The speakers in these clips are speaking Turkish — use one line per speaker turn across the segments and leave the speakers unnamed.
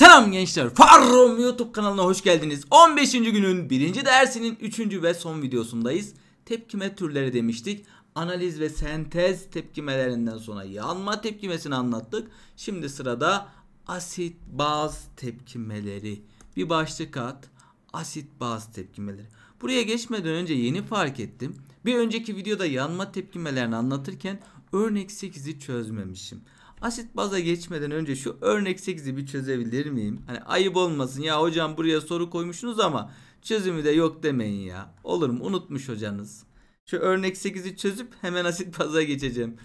Selam gençler. Farrum YouTube kanalına hoş geldiniz. 15. günün 1. dersinin 3. ve son videosundayız. Tepkime türleri demiştik. Analiz ve sentez tepkimelerinden sonra yanma tepkimesini anlattık. Şimdi sırada asit baz tepkimeleri. Bir başlık at. Asit baz tepkimeleri. Buraya geçmeden önce yeni fark ettim. Bir önceki videoda yanma tepkimelerini anlatırken örnek 8'i çözmemişim. Asit baza geçmeden önce şu örnek 8'i bir çözebilir miyim? Hani ayıp olmasın ya hocam buraya soru koymuşsunuz ama çözümü de yok demeyin ya. Olur mu? Unutmuş hocanız. Şu örnek 8'i çözüp hemen asit baza geçeceğim.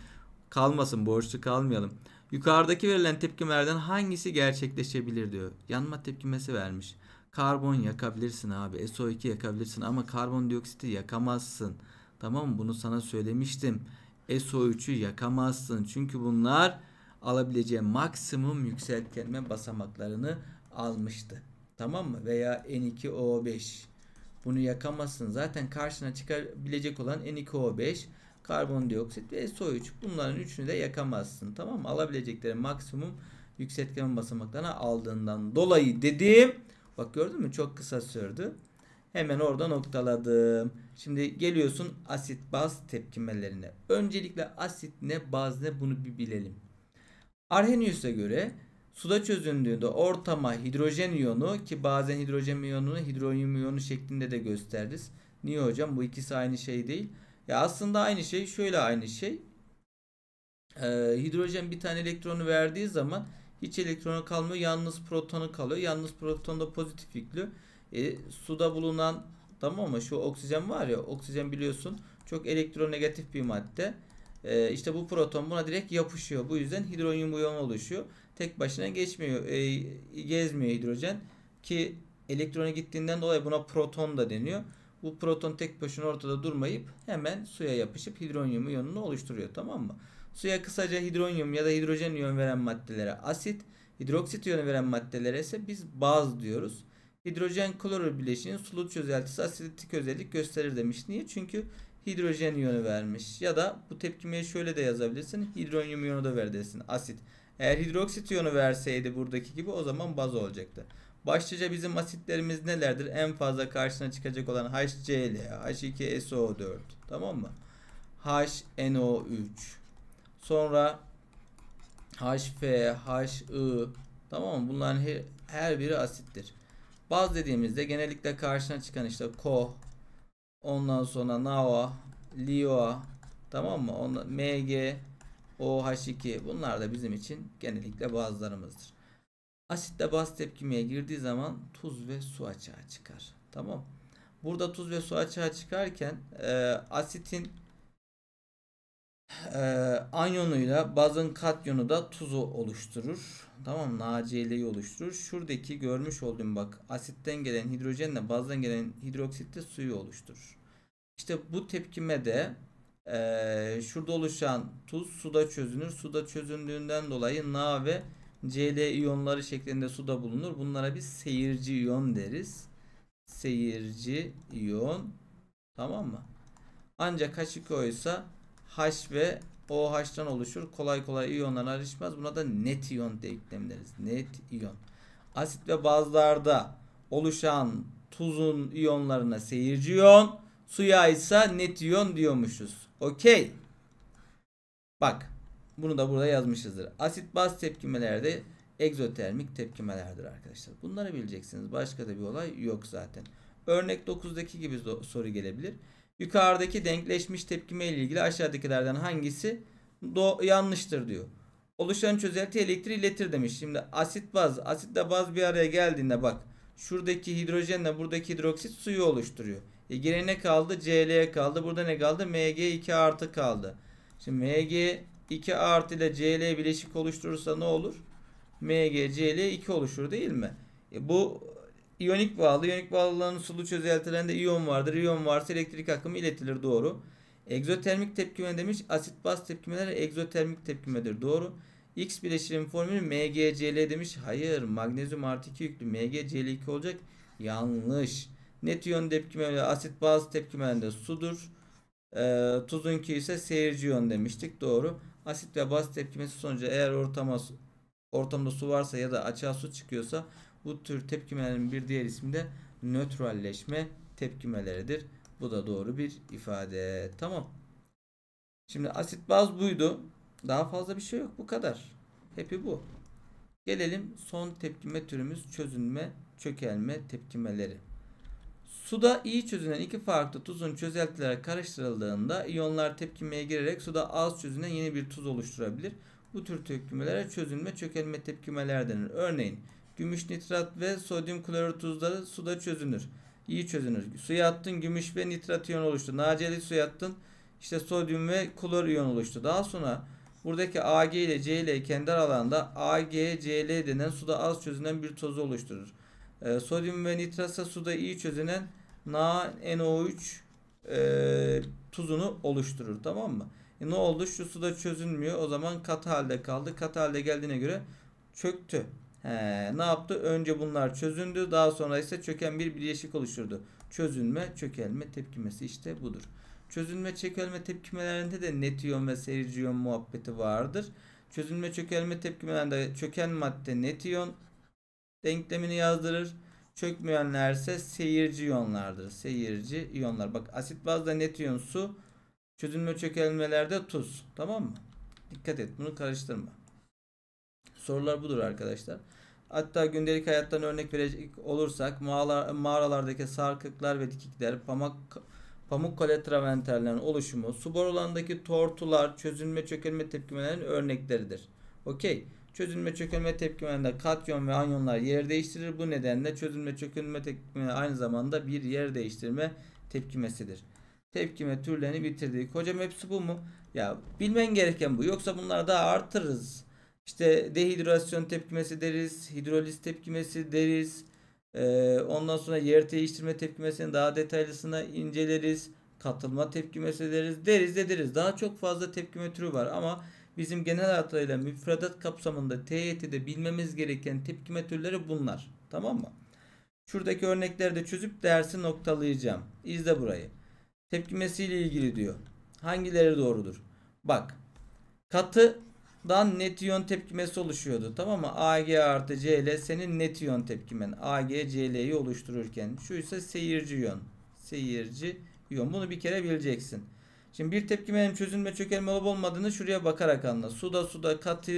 Kalmasın borçlu kalmayalım. Yukarıdaki verilen tepkimelerden hangisi gerçekleşebilir diyor. Yanma tepkimesi vermiş. Karbon yakabilirsin abi. SO2 yakabilirsin ama karbondioksiti yakamazsın. Tamam mı? Bunu sana söylemiştim. SO3'ü yakamazsın. Çünkü bunlar alabileceği maksimum yükseltgenme basamaklarını almıştı. Tamam mı? Veya N2O5. Bunu yakamazsın. Zaten karşına çıkabilecek olan N2O5, karbondioksit ve SO3. Bunların üçünü de yakamazsın. Tamam mı? Alabilecekleri maksimum yükseltgenme basamaklarına aldığından dolayı dedim. Bak gördün mü? Çok kısa sürdü. Hemen orada noktaladım. Şimdi geliyorsun asit baz tepkimelerine. Öncelikle asit ne baz ne bunu bir bilelim. Arrhenius'a göre suda çözündüğünde ortama hidrojen iyonu ki bazen hidrojen iyonunu hidronyum iyonu şeklinde de gösteririz. Niye hocam bu ikisi aynı şey değil. Ya aslında aynı şey şöyle aynı şey. Ee, hidrojen bir tane elektronu verdiği zaman hiç elektronu kalmıyor. Yalnız protonu kalıyor. Yalnız proton da pozitif yüklü. E, suda bulunan tamam mı şu oksijen var ya oksijen biliyorsun çok elektronegatif bir madde e, işte bu proton buna direkt yapışıyor. Bu yüzden hidrojen buyon oluşuyor. Tek başına geçmiyor, e, gezmiyor hidrojen ki elektrona gittiğinden dolayı buna proton da deniyor. Bu proton tek başına ortada durmayıp hemen suya yapışıp hidronyum iyonunu oluşturuyor tamam mı? Suya kısaca hidronyum ya da hidrojen iyon veren maddelere asit, hidroksit iyonu veren maddelere ise biz baz diyoruz. Hidrojen klorür bileşiğinin sulu çözeltisi asitik özellik gösterir demiş. Niye? Çünkü hidrojen iyonu vermiş. Ya da bu tepkimeye şöyle de yazabilirsin. Hidronyum iyonu da ver desin. Asit. Eğer hidroksit iyonu verseydi buradaki gibi o zaman baz olacaktı. Başlıca bizim asitlerimiz nelerdir? En fazla karşısına çıkacak olan HCl, H2SO4. Tamam mı? HNO3. Sonra HF, HI. Tamam mı? Bunların her, her biri asittir. Baz dediğimizde genellikle karşına çıkan işte KOH, Ondan sonra Nava, Lioa tamam mı? Onda, MG, OH2 bunlar da bizim için genellikle bazılarımızdır. Asitle baz tepkimeye girdiği zaman tuz ve su açığa çıkar. Tamam. Burada tuz ve su açığa çıkarken e, asitin e, anyonuyla bazın katyonu da tuzu oluşturur. Tamam NaCl'yi oluşturur. Şuradaki görmüş olduğum bak asitten gelen hidrojenle bazdan gelen hidroksit de suyu oluşturur. İşte bu tepkime de e, şurada oluşan tuz suda çözünür. Suda çözündüğünden dolayı Na ve Cl iyonları şeklinde suda bulunur. Bunlara biz seyirci iyon deriz. Seyirci iyon. Tamam mı? Ancak H2O ise H ve OH'dan oluşur. Kolay kolay iyonlar ayrışmaz. Buna da net iyon denklemi deriz. Net iyon. Asit ve bazlarda oluşan tuzun iyonlarına seyirci iyon, suya ise net iyon diyormuşuz. Okey. Bak. Bunu da burada yazmışızdır. Asit baz tepkimelerde egzotermik tepkimelerdir arkadaşlar. Bunları bileceksiniz. Başka da bir olay yok zaten. Örnek 9'daki gibi soru gelebilir. Yukarıdaki denkleşmiş tepkime ile ilgili aşağıdakilerden hangisi do yanlıştır diyor. Oluşan çözelti elektriği iletir demiş. Şimdi asit baz, asitle baz bir araya geldiğinde bak şuradaki hidrojenle buradaki hidroksit suyu oluşturuyor. E geriye ne kaldı? Cl kaldı. Burada ne kaldı? Mg2 artı kaldı. Şimdi Mg 2 artı ile Cl bileşik oluşturursa ne olur? mgcl 2 oluşur değil mi? E bu iyonik bağlı. İyonik bağlılığın sulu çözeltilerinde iyon vardır. İyon varsa elektrik akımı iletilir. Doğru. Egzotermik tepkime demiş. Asit baz tepkimeleri egzotermik tepkimedir. Doğru. X bileşimin formülü MgCl demiş. Hayır. Magnezyum artı 2 yüklü MgCl2 olacak. Yanlış. Net iyon tepkime tepkimeleri asit baz tepkimelerinde sudur. E, ee, tuzunki ise seyirci iyon demiştik. Doğru. Asit ve baz tepkimesi sonucu eğer ortama ortamda su varsa ya da açığa su çıkıyorsa bu tür tepkimelerin bir diğer ismi de nötralleşme tepkimeleridir. Bu da doğru bir ifade. Tamam. Şimdi asit baz buydu. Daha fazla bir şey yok. Bu kadar. Hepi bu. Gelelim son tepkime türümüz çözünme, çökelme tepkimeleri. Suda iyi çözünen iki farklı tuzun çözeltilere karıştırıldığında iyonlar tepkimeye girerek suda az çözünen yeni bir tuz oluşturabilir. Bu tür tepkimelere çözünme, çökelme tepkimeler denir. Örneğin Gümüş nitrat ve sodyum klorür tuzları suda çözünür. İyi çözünür. Suya attın gümüş ve nitrat iyon oluştu. Naceli suya attın işte sodyum ve klor iyon oluştu. Daha sonra buradaki Ag ile Cl kendi aralarında AgCl denen suda az çözünen bir tozu oluşturur. E, sodyum ve nitrat ise suda iyi çözünen NaNO3 e, tuzunu oluşturur. Tamam mı? E, ne oldu? Şu suda çözünmüyor. O zaman katı halde kaldı. Katı halde geldiğine göre çöktü. Ee, ne yaptı? Önce bunlar çözündü. Daha sonra ise çöken bir bileşik oluşturdu. Çözünme, çökelme, tepkimesi işte budur. Çözünme, çökelme tepkimelerinde de netiyon ve seyirci iyon muhabbeti vardır. Çözünme, çökelme tepkimelerinde çöken madde netiyon denklemini yazdırır. Çökmeyenlerse seyirci iyonlardır. Seyirci iyonlar. Bak asit bazda netiyon su, çözünme çökelmelerde tuz. Tamam mı? Dikkat et bunu karıştırma. Sorular budur arkadaşlar. Hatta gündelik hayattan örnek verecek olursak mağara, mağaralardaki sarkıklar ve dikikler, pamuk pamuk traventerlerin oluşumu, su borularındaki tortular, çözünme çökelme tepkimelerin örnekleridir. Okey. Çözünme çökülme tepkimelerinde katyon ve anyonlar yer değiştirir. Bu nedenle çözünme çökülme tepkimeleri aynı zamanda bir yer değiştirme tepkimesidir. Tepkime türlerini bitirdik. Hocam hepsi bu mu? Ya bilmen gereken bu. Yoksa bunları daha artırırız. İşte dehidrasyon tepkimesi deriz, hidroliz tepkimesi deriz. Ee, ondan sonra yer değiştirme tepkimesini daha detaylısına inceleriz. Katılma tepkimesi deriz, deriz de deriz. Daha çok fazla tepkime türü var ama bizim genel hatlarıyla müfredat kapsamında TYT'de bilmemiz gereken tepkime türleri bunlar. Tamam mı? Şuradaki örnekleri de çözüp dersi noktalayacağım. İzle burayı. Tepkimesiyle ilgili diyor. Hangileri doğrudur? Bak. Katı dan net iyon tepkimesi oluşuyordu. Tamam mı? Ag artı Cl senin net iyon tepkimen. Ag Cl'yi oluştururken. Şu ise seyirci iyon. Seyirci iyon. Bunu bir kere bileceksin. Şimdi bir tepkimenin çözünme çökelme olup olmadığını şuraya bakarak anla. Suda suda katı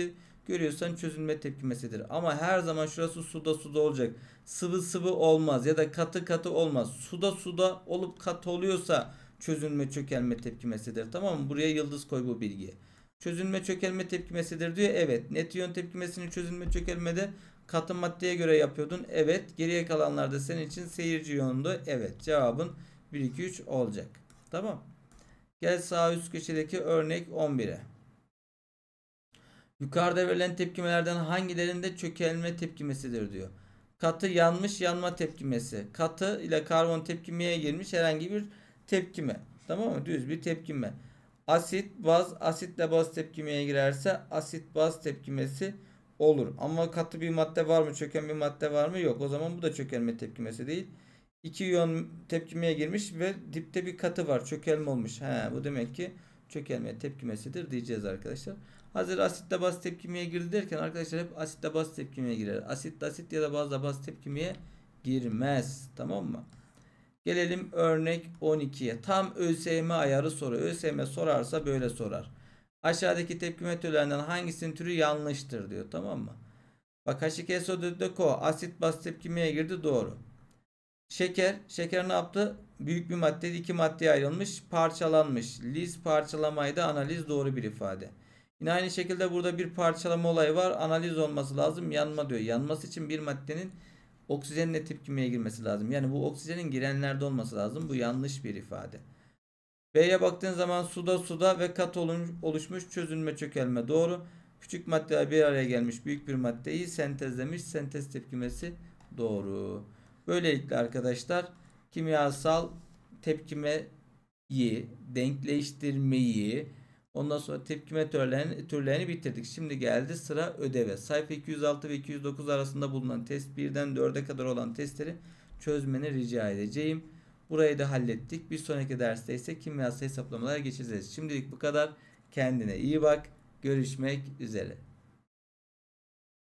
görüyorsan çözünme tepkimesidir. Ama her zaman şurası suda suda olacak. Sıvı sıvı olmaz ya da katı katı olmaz. Suda suda olup katı oluyorsa çözünme çökelme tepkimesidir. Tamam mı? Buraya yıldız koy bu bilgiye çözünme çökelme tepkimesidir diyor. Evet. Net iyon tepkimesini çözünme çökelmede katı maddeye göre yapıyordun. Evet. Geriye kalanlar da senin için seyirci iyondu. Evet. Cevabın 1 2 3 olacak. Tamam. Gel sağ üst köşedeki örnek 11'e. Yukarıda verilen tepkimelerden hangilerinde çökelme tepkimesidir diyor. Katı yanmış yanma tepkimesi. Katı ile karbon tepkimeye girmiş herhangi bir tepkime. Tamam mı? Düz bir tepkime. Asit baz asitle baz tepkimeye girerse asit baz tepkimesi olur. Ama katı bir madde var mı? Çöken bir madde var mı? Yok. O zaman bu da çökelme tepkimesi değil. İki iyon tepkimeye girmiş ve dipte bir katı var. Çökelme olmuş. He, bu demek ki çökelme tepkimesidir diyeceğiz arkadaşlar. Hazır asitle baz tepkimeye girdi derken arkadaşlar hep asitle baz tepkimeye girer. Asit asit ya da bazla baz tepkimeye girmez. Tamam mı? Gelelim örnek 12'ye. Tam ÖSYM ayarı soru. ÖSYM sorarsa böyle sorar. Aşağıdaki tepki metrolerinden hangisinin türü yanlıştır diyor tamam mı? Bak h 2 so 4 ko asit bas tepkimeye girdi doğru. Şeker, şeker ne yaptı? Büyük bir madde iki maddeye ayrılmış, parçalanmış. Liz parçalamayı da analiz doğru bir ifade. Yine aynı şekilde burada bir parçalama olayı var. Analiz olması lazım. Yanma diyor. Yanması için bir maddenin oksijenle tepkimeye girmesi lazım. Yani bu oksijenin girenlerde olması lazım. Bu yanlış bir ifade. B'ye baktığın zaman suda suda ve kat oluşmuş çözünme çökelme doğru. Küçük maddeler bir araya gelmiş büyük bir maddeyi sentezlemiş. Sentez tepkimesi doğru. Böylelikle arkadaşlar kimyasal tepkimeyi, denkleştirmeyi, Ondan sonra tepkime türlerini, türlerini bitirdik. Şimdi geldi sıra ödeve. Sayfa 206 ve 209 arasında bulunan test 1'den 4'e kadar olan testleri çözmeni rica edeceğim. Burayı da hallettik. Bir sonraki derste ise kimyasal hesaplamalara geçeceğiz. Şimdilik bu kadar. Kendine iyi bak. Görüşmek üzere.